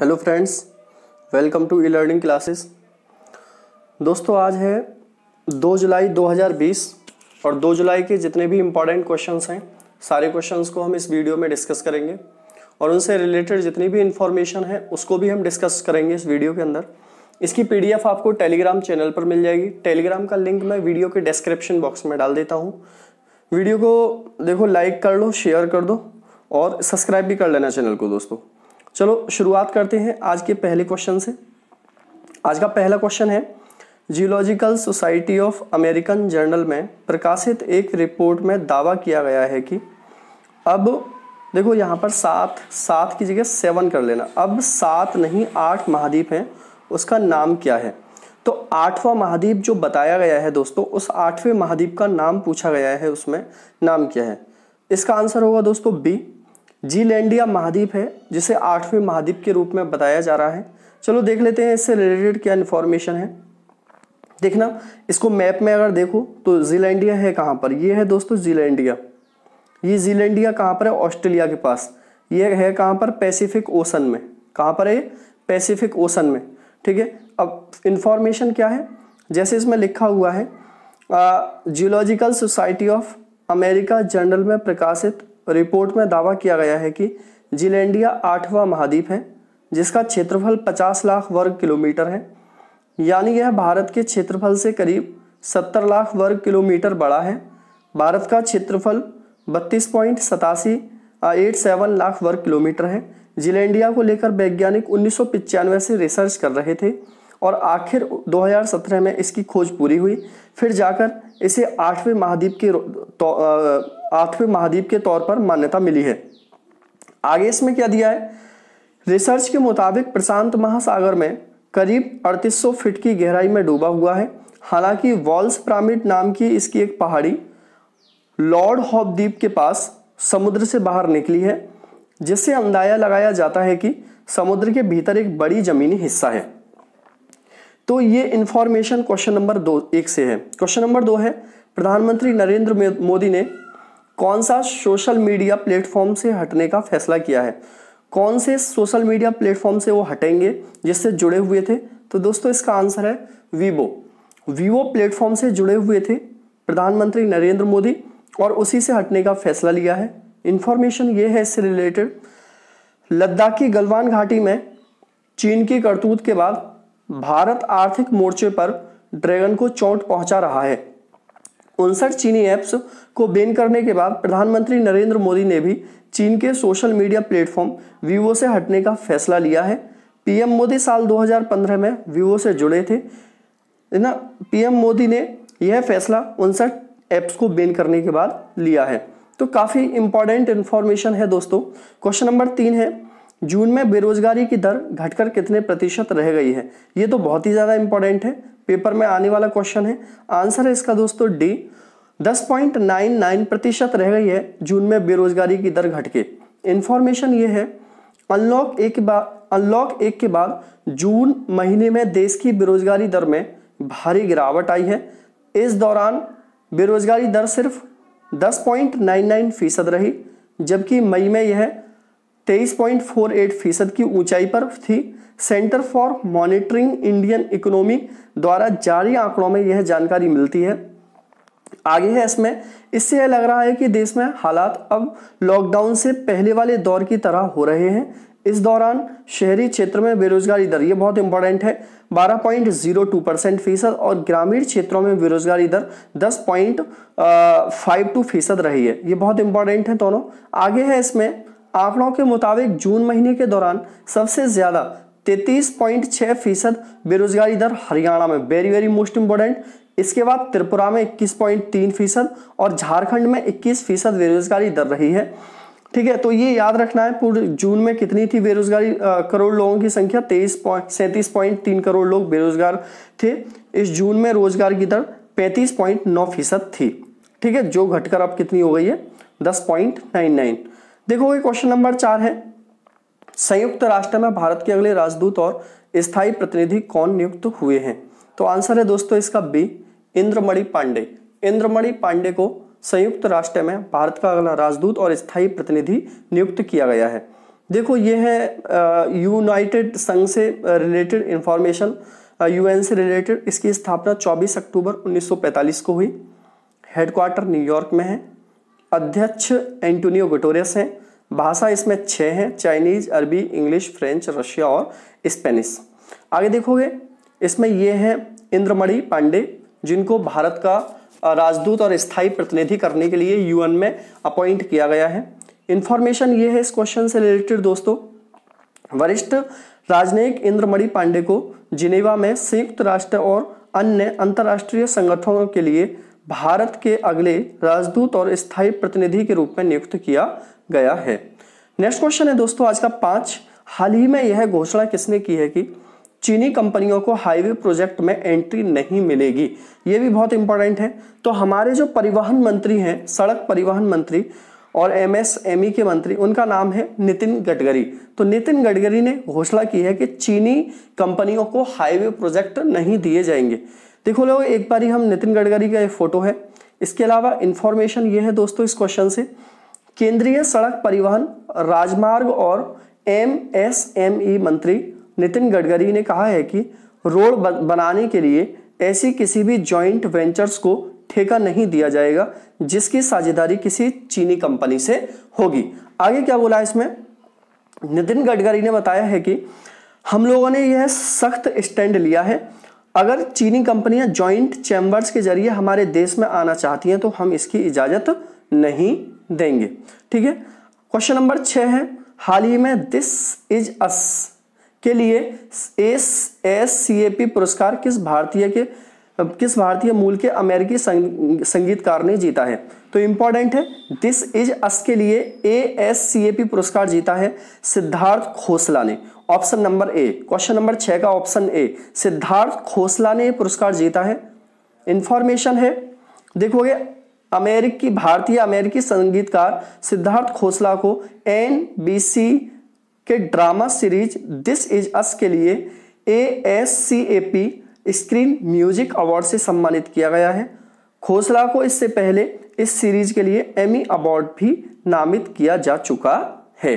hello friends welcome to e learning classes दोस्तों आज है 2 जुलाई 2020 और 2 जुलाई के जितने भी इम्पॉर्टेंट क्वेश्चंस हैं सारे क्वेश्चंस को हम इस वीडियो में डिस्कस करेंगे और उनसे रिलेटेड जितनी भी इन्फॉर्मेशन है उसको भी हम डिस्कस करेंगे इस वीडियो के अंदर इसकी पीडीएफ आपको टेलीग्राम चैनल पर मिल जाएगी टेलीग्राम का लिंक मैं वीडियो के डिस्क्रिप्शन बॉक्स में डाल देता हूँ वीडियो को देखो लाइक कर लो शेयर कर दो और सब्सक्राइब भी कर लेना चैनल को दोस्तों चलो शुरुआत करते हैं आज के पहले क्वेश्चन से आज का पहला क्वेश्चन है geological society of American journal में प्रकाशित एक रिपोर्ट में दावा किया गया है कि अब देखो यहाँ पर सात सात की जगह सेवन कर लेना अब सात नहीं आठ महाद्वीप हैं उसका नाम क्या है तो आठवां महाद्वीप जो बताया गया है दोस्तों उस आठवें महाद्वीप का नाम पूछा गया है उसमें नाम क्या है इसका आंसर होगा दोस्तों बी जीलैंडिया महाद्वीप है जिसे आठवें महाद्वीप के रूप में बताया जा रहा है चलो देख लेते हैं इससे रिलेटेड क्या इन्फॉर्मेशन है देखना इसको मैप में अगर देखो तो जीलैंडिया है कहाँ पर ये है दोस्तों जीलैंडिया ये जीलैंडिया कहाँ पर है ऑस्ट्रेलिया के पास ये है कहाँ पर पैसिफिक ओशन में कहाँ पर है पैसिफिक ओशन में ठीक है अब इन्फॉर्मेशन क्या है जैसे इसमें लिखा हुआ है geological society of America journal में प्रकाशित रिपोर्ट में दावा किया गया है कि जिलेंडिया आठवां महाद्वीप है जिसका क्षेत्रफल 50 लाख वर्ग किलोमीटर है यानी यह भारत के क्षेत्रफल से करीब 70 लाख वर्ग किलोमीटर बड़ा है भारत का क्षेत्रफल बत्तीस पॉइंट सतासी एट सेवन लाख वर्ग किलोमीटर है जिलेंडिया को लेकर वैज्ञानिक उन्नीस से रिसर्च कर रहे थे और आखिर 2017 में इसकी खोज पूरी हुई फिर जाकर इसे आठवें महाद्वीप के तो, आठवें महाद्वीप के तौर पर मान्यता मिली है आगे इसमें क्या दिया है रिसर्च के मुताबिक प्रशांत महासागर में करीब 3800 फीट की गहराई में डूबा हुआ है हालांकि वॉल्स प्रामिड नाम की इसकी एक पहाड़ी लॉर्ड हॉप द्वीप के पास समुद्र से बाहर निकली है जिससे अंदाजा लगाया जाता है कि समुद्र के भीतर एक बड़ी जमीनी हिस्सा है तो ये इन्फॉर्मेशन क्वेश्चन नंबर दो एक से है क्वेश्चन नंबर दो है प्रधानमंत्री नरेंद्र मोदी ने कौन सा सोशल मीडिया प्लेटफॉर्म से हटने का फैसला किया है कौन से सोशल मीडिया प्लेटफॉर्म से वो हटेंगे जिससे जुड़े हुए थे तो दोस्तों इसका आंसर है वीवो वीवो प्लेटफॉर्म से जुड़े हुए थे प्रधानमंत्री नरेंद्र मोदी और उसी से हटने का फैसला लिया है इन्फॉर्मेशन ये है इससे रिलेटेड लद्दाख की गलवान घाटी में चीन की करतूत के बाद भारत आर्थिक मोर्चे पर ड्रैगन को चोट पहुंचा रहा है उनसठ चीनी ऐप्स को बैन करने के बाद प्रधानमंत्री नरेंद्र मोदी ने भी चीन के सोशल मीडिया प्लेटफॉर्म वीवो से हटने का फैसला लिया है पीएम मोदी साल 2015 में वीवो से जुड़े थे ना पीएम मोदी ने यह फैसला उनसठ ऐप्स को बैन करने के बाद लिया है तो काफ़ी इंपॉर्टेंट इन्फॉर्मेशन है दोस्तों क्वेश्चन नंबर तीन है जून में बेरोजगारी की दर घटकर कितने प्रतिशत रह गई है ये तो बहुत ही ज़्यादा इंपॉर्टेंट है पेपर में आने वाला क्वेश्चन है आंसर है इसका दोस्तों डी दस पॉइंट नाइन नाइन प्रतिशत रह गई है जून में बेरोजगारी की दर घट के इन्फॉर्मेशन ये है अनलॉक एक बाद अनलॉक एक के बाद जून महीने में देश की बेरोजगारी दर में भारी गिरावट आई है इस दौरान बेरोजगारी दर सिर्फ नाइन फीसद रही जबकि मई में यह 23.48 फीसद की ऊंचाई पर थी centre for monitoring Indian economy द्वारा जारी आंकड़ों में यह जानकारी मिलती है आगे है इसमें इससे यह लग रहा है कि देश में हालात अब लॉकडाउन से पहले वाले दौर की तरह हो रहे हैं इस दौरान शहरी क्षेत्र में बेरोजगारी दर ये बहुत इंपॉर्टेंट है 12.02 परसेंट फीसद और ग्रामीण क्षेत्रों में बेरोजगारी दर 10.52 फीसद रही है ये बहुत इंपॉर्टेंट है दोनों आगे है इसमें आंकड़ों के मुताबिक जून महीने के दौरान सबसे ज़्यादा तैतीस पॉइंट छः फीसद बेरोजगारी दर हरियाणा में वेरी वेरी मोस्ट इम्पोर्टेंट इसके बाद त्रिपुरा में इक्कीस पॉइंट तीन फीसद और झारखंड में इक्कीस फीसद बेरोजगारी दर रही है ठीक है तो ये याद रखना है पूरे जून में कितनी थी बेरोजगारी करोड़ लोगों की संख्या तेईस पॉइंट सैंतीस पॉइंट तीन करोड़ लोग बेरोजगार थे इस जून में रोजगार की दर पैंतीस पॉइंट नौ फीसद थी ठीक है जो घटकर अब कितनी हो गई है दस पॉइंट नाइन नाइन ये क्वेश्चन नंबर चार है संयुक्त राष्ट्र में भारत के अगले राजदूत और स्थायी प्रतिनिधि कौन नियुक्त हुए हैं तो आंसर है दोस्तों इसका बी इंद्रमणि पांडे इंद्रमणि पांडे को संयुक्त राष्ट्र में भारत का अगला राजदूत और स्थायी प्रतिनिधि नियुक्त किया गया है देखो ये है यूनाइटेड संघ से रिलेटेड इंफॉर्मेशन यूएन से रिलेटेड इसकी स्थापना 24 अक्टूबर 1945 को हुई हेडक्वार्टर न्यूयॉर्क में है अध्यक्ष एंटोनियो गुटोरेस हैं भाषा इसमें छः हैं चाइनीज अरबी इंग्लिश फ्रेंच रशिया और स्पेनिश आगे देखोगे इसमें ये हैं इंद्रमणि पांडे जिनको भारत का राजदूत और स्थायी प्रतिनिधि करने के लिए यूएन में अपॉइंट किया गया है इन्फॉर्मेशन ये है इस क्वेश्चन से रिलेटेड दोस्तों वरिष्ठ राजनयिक इंद्रमणि पांडे को जिनेवा में संयुक्त राष्ट्र और अन्य अंतर्राष्ट्रीय संगठनों के लिए भारत के अगले राजदूत और स्थायी प्रतिनिधि के रूप में नियुक्त किया गया है नेक्स्ट क्वेश्चन है दोस्तों आज का पांच हाल ही में यह घोषणा किसने की है कि चीनी कंपनियों को हाईवे प्रोजेक्ट में एंट्री नहीं मिलेगी ये भी बहुत इंपॉर्टेंट है तो हमारे जो परिवहन मंत्री हैं सड़क परिवहन मंत्री और एमएसएमई e के मंत्री उनका नाम है नितिन गडकरी तो नितिन गडकरी ने घोषणा की है कि चीनी कंपनियों को हाईवे प्रोजेक्ट नहीं दिए जाएंगे देखो लोग एक बार ही हम नितिन गडकरी का एक फोटो है इसके अलावा इन्फॉर्मेशन ये है दोस्तों इस क्वेश्चन से केंद्रीय सड़क परिवहन राजमार्ग और एम एस एम ई मंत्री नितिन गडकरी ने कहा है कि रोड बनाने के लिए ऐसी किसी भी जॉइंट वेंचर्स को ठेका नहीं दिया जाएगा जिसकी साझेदारी किसी चीनी कंपनी से होगी आगे क्या बोला इसमें नितिन गडकरी ने बताया है कि हम लोगों ने यह सख्त स्टैंड लिया है अगर चीनी कंपनियां ज्वाइंट चैम्बर्स के जरिए हमारे देश में आना चाहती हैं तो हम इसकी इजाज़त नहीं देंगे ठीक है क्वेश्चन नंबर छ है हाल ही में दिस इज अस के लिए S S C A P पुरस्कार किस भारतीय के किस भारतीय मूल के अमेरिकी संग, संगीतकार ने जीता है तो इंपॉर्टेंट है दिस इज अस के लिए A S C A P पुरस्कार जीता है सिद्धार्थ खोसला ने option number A question number छः का ऑप्शन ए सिद्धार्थ खोसला ने पुरस्कार जीता है इंफॉर्मेशन है देखोगे अमेरिकी भारतीय अमेरिकी संगीतकार सिद्धार्थ खोसला को एन बी सी के drama series this is us के लिए A S C A P screen music award से सम्मानित किया गया है खोसला को इससे पहले इस सीरीज के लिए एमी अवार्ड भी नामित किया जा चुका है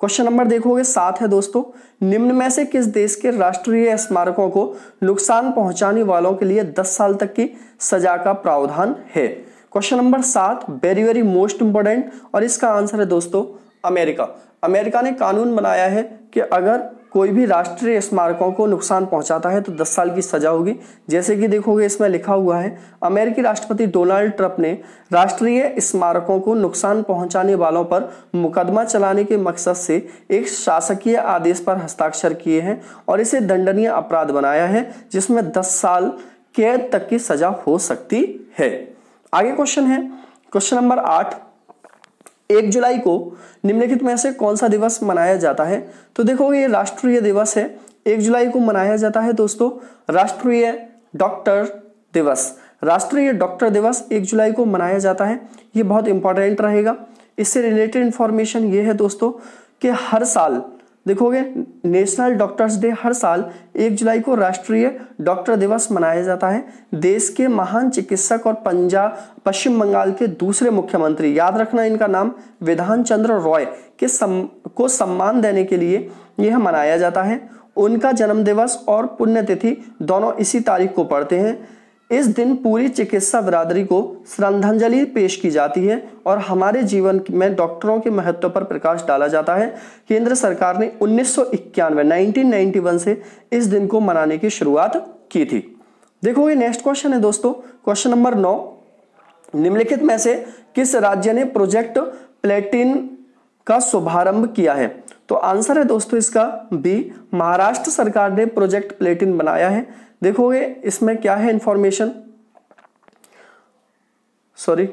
क्वेश्चन नंबर देखोगे सात है दोस्तों निम्न में से किस देश के राष्ट्रीय स्मारकों को नुकसान पहुंचाने वालों के लिए दस साल तक की सजा का प्रावधान है क्वेश्चन नंबर सात वेरी वेरी मोस्ट इंपॉर्टेंट और इसका आंसर है दोस्तों अमेरिका अमेरिका ने कानून बनाया है कि अगर कोई भी राष्ट्रीय स्मारकों को नुकसान पहुंचाता है तो 10 साल की सजा होगी जैसे कि देखोगे इसमें लिखा हुआ है अमेरिकी राष्ट्रपति डोनाल्ड ट्रंप ने राष्ट्रीय स्मारकों को नुकसान पहुंचाने वालों पर मुकदमा चलाने के मकसद से एक शासकीय आदेश पर हस्ताक्षर किए हैं और इसे दंडनीय अपराध बनाया है जिसमें दस साल कैद तक की सजा हो सकती है आगे क्वेश्चन है क्वेश्चन नंबर आठ एक जुलाई को निम्नलिखित में से कौन सा दिवस मनाया जाता है तो देखो ये राष्ट्रीय दिवस है एक जुलाई को मनाया जाता है दोस्तों राष्ट्रीय डॉक्टर दिवस राष्ट्रीय डॉक्टर दिवस एक जुलाई को मनाया जाता है ये बहुत इंपॉर्टेंट रहेगा इससे रिलेटेड इंफॉर्मेशन ये है दोस्तों कि हर साल देखोगे नेशनल डॉक्टर्स डे हर साल एक जुलाई को राष्ट्रीय डॉक्टर दिवस मनाया जाता है देश के महान चिकित्सक और पंजाब पश्चिम बंगाल के दूसरे मुख्यमंत्री याद रखना इनका नाम विधान चंद्र रॉय के सम, को सम्मान देने के लिए यह मनाया जाता है उनका जन्म दिवस और पुण्यतिथि दोनों इसी तारीख को पड़ते हैं इस दिन पूरी चिकित्सा बरादरी को श्रद्धांजलि पेश की जाती है और हमारे जीवन में डॉक्टरों के महत्व पर प्रकाश डाला जाता है केंद्र सरकार ने उन्नीस सौ 1991 से इस दिन को मनाने की शुरुआत की थी देखोगे नेक्स्ट क्वेश्चन है दोस्तों क्वेश्चन नंबर नौ निम्नलिखित में से किस राज्य ने प्रोजेक्ट प्लेटिन का शुभारंभ किया है तो आंसर है दोस्तों इसका बी महाराष्ट्र सरकार ने प्रोजेक्ट प्लेटिन बनाया है देखोगे इसमें क्या है इंफॉर्मेशन सॉरी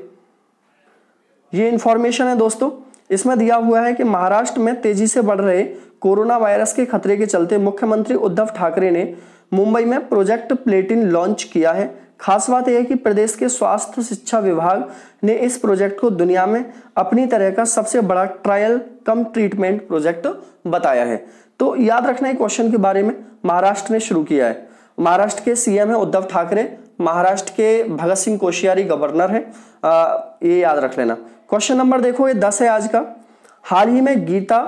ये इंफॉर्मेशन है दोस्तों इसमें दिया हुआ है कि महाराष्ट्र में तेजी से बढ़ रहे कोरोना वायरस के खतरे के चलते मुख्यमंत्री उद्धव ठाकरे ने मुंबई में प्रोजेक्ट प्लेटिन लॉन्च किया है खास बात यह है कि प्रदेश के स्वास्थ्य शिक्षा विभाग ने इस प्रोजेक्ट को दुनिया में अपनी तरह का सबसे बड़ा ट्रायल कम ट्रीटमेंट प्रोजेक्ट बताया है तो याद रखना है क्वेश्चन के बारे में महाराष्ट्र ने शुरू किया है महाराष्ट्र के सीएम है उद्धव ठाकरे महाराष्ट्र के भगत सिंह कोशियारी गवर्नर है आ, ये याद रख लेना क्वेश्चन नंबर देखो ये दस है आज का हाल ही में गीता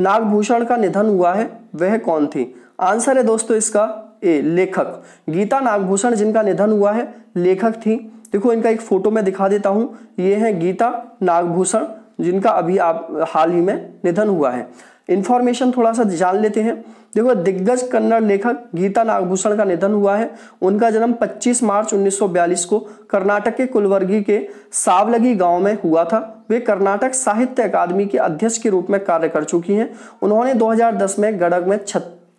नागभूषण का निधन हुआ है वह कौन थी आंसर है दोस्तों इसका ए लेखक गीता नागभूषण जिनका निधन हुआ है लेखक थी देखो इनका एक फोटो मैं दिखा देता हूं ये है गीता नागभूषण जिनका अभी आप हाल ही में निधन हुआ है इन्फॉर्मेशन थोड़ा सा जान लेते हैं देखो दिग्गज कन्नड़ लेखक गीता नागभूषण का निधन हुआ है उनका जन्म 25 मार्च 1942 को कर्नाटक के कुलवर्गी के सावलगी गांव में हुआ था वे कर्नाटक साहित्य अकादमी के अध्यक्ष के रूप में कार्य कर चुकी हैं उन्होंने 2010 में गडग में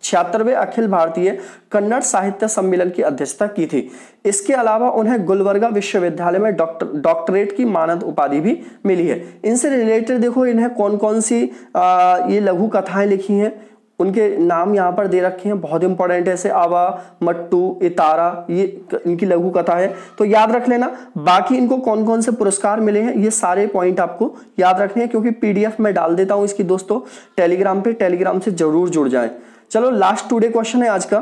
छियातरवे अखिल भारतीय कन्नड़ साहित्य सम्मेलन की अध्यक्षता की थी इसके अलावा उन्हें गुलबर्गा विश्वविद्यालय में डॉक्टर डॉक्टरेट की मानद उपाधि भी मिली है इनसे रिलेटेड देखो इन्हें कौन कौन सी आ, ये लघु कथाएं लिखी हैं उनके नाम यहाँ पर दे रखे हैं बहुत इंपॉर्टेंट ऐसे आवा मट्टू इतारा ये इनकी लघु कथा है तो याद रख लेना बाकी इनको कौन कौन से पुरस्कार मिले हैं ये सारे पॉइंट आपको याद रखने हैं क्योंकि पीडीएफ में डाल देता हूँ इसकी दोस्तों टेलीग्राम पे टेलीग्राम से जरूर जुड़ जाएं चलो लास्ट टूडे क्वेश्चन है आज का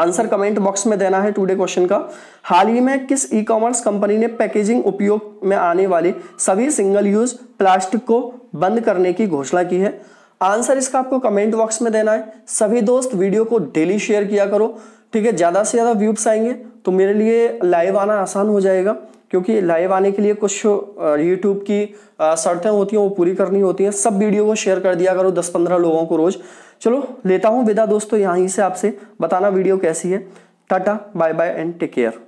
आंसर कमेंट बॉक्स में देना है टूडे क्वेश्चन का हाल ही में किस ई कॉमर्स कंपनी ने पैकेजिंग उपयोग में आने वाले सभी सिंगल यूज प्लास्टिक को बंद करने की घोषणा की है आंसर इसका आपको कमेंट बॉक्स में देना है सभी दोस्त वीडियो को डेली शेयर किया करो ठीक है ज़्यादा से ज़्यादा व्यूब्स आएंगे तो मेरे लिए लाइव आना आसान हो जाएगा क्योंकि लाइव आने के लिए कुछ यूट्यूब की शर्तें होती हैं वो पूरी करनी होती हैं सब वीडियो को शेयर कर दिया करो दस पंद्रह लोगों को रोज़ चलो लेता हूँ विदा दोस्तों यहाँ से आपसे बताना वीडियो कैसी है tata bye bye and take care